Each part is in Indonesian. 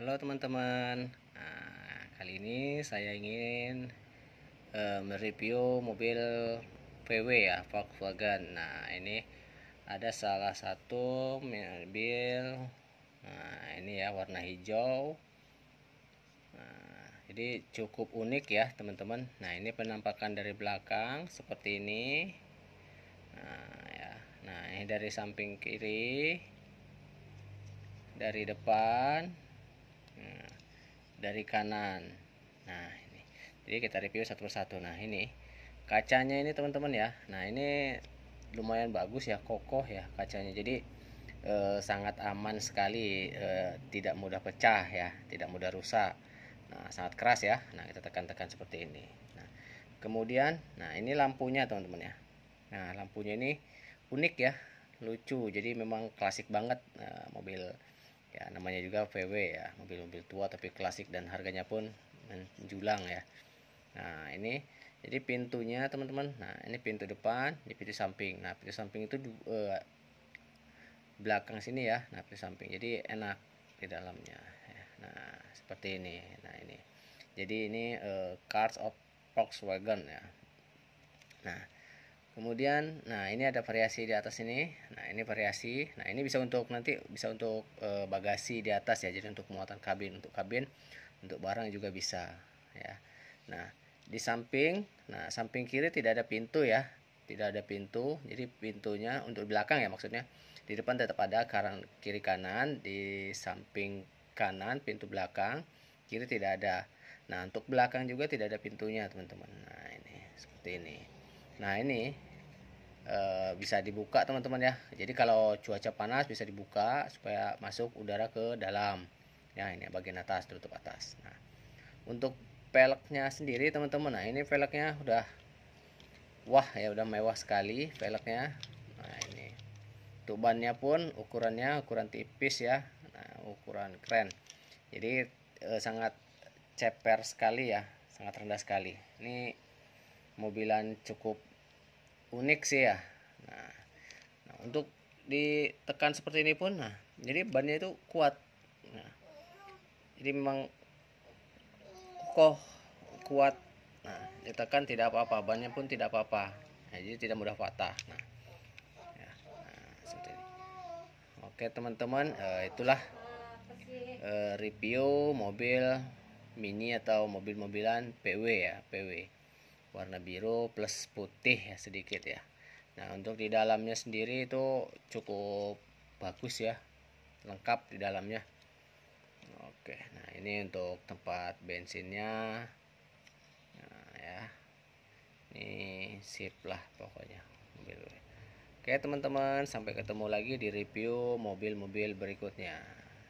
Halo teman-teman, nah, kali ini saya ingin uh, mereview mobil VW ya Volkswagen. Nah ini ada salah satu mobil, nah ini ya warna hijau. Nah, jadi cukup unik ya teman-teman. Nah ini penampakan dari belakang seperti ini. Nah ya, nah ini dari samping kiri, dari depan dari kanan nah ini jadi kita review satu persatu nah ini kacanya ini teman-teman ya nah ini lumayan bagus ya kokoh ya kacanya jadi e, sangat aman sekali e, tidak mudah pecah ya tidak mudah rusak nah sangat keras ya nah kita tekan-tekan seperti ini nah kemudian nah ini lampunya teman-teman ya nah lampunya ini unik ya lucu jadi memang klasik banget nah, mobil ya namanya juga VW ya mobil-mobil tua tapi klasik dan harganya pun menjulang ya nah ini jadi pintunya teman-teman nah ini pintu depan di pintu samping nah pintu samping itu uh, belakang sini ya nah pintu samping jadi enak di dalamnya nah seperti ini nah ini jadi ini uh, eh, cars of Volkswagen ya kemudian nah ini ada variasi di atas ini nah ini variasi nah ini bisa untuk nanti bisa untuk e, bagasi di atas ya jadi untuk muatan kabin untuk kabin untuk barang juga bisa ya nah di samping nah samping kiri tidak ada pintu ya tidak ada pintu jadi pintunya untuk belakang ya maksudnya di depan tetap ada karang kiri kanan di samping kanan pintu belakang kiri tidak ada nah untuk belakang juga tidak ada pintunya teman-teman nah ini seperti ini nah ini e, bisa dibuka teman-teman ya jadi kalau cuaca panas bisa dibuka supaya masuk udara ke dalam ya ini bagian atas tutup atas nah untuk peleknya sendiri teman-teman nah ini peleknya udah wah ya udah mewah sekali peleknya nah ini bannya pun ukurannya ukuran tipis ya nah, ukuran keren jadi e, sangat ceper sekali ya sangat rendah sekali ini mobilan cukup unik sih ya nah, nah untuk ditekan seperti ini pun nah jadi bannya itu kuat nah, jadi memang kokoh kuat nah ditekan tidak apa-apa bannya pun tidak apa-apa nah, jadi tidak mudah patah nah, ya, nah ini oke teman-teman eh, itulah eh, review mobil mini atau mobil-mobilan PW ya PW warna biru plus putih ya sedikit ya nah untuk di dalamnya sendiri itu cukup bagus ya lengkap di dalamnya oke nah ini untuk tempat bensinnya nah ya ini sip lah pokoknya mobil oke teman-teman sampai ketemu lagi di review mobil-mobil berikutnya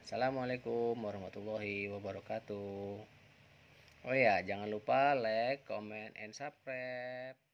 Assalamualaikum warahmatullahi wabarakatuh Oh ya, jangan lupa like, comment, and subscribe.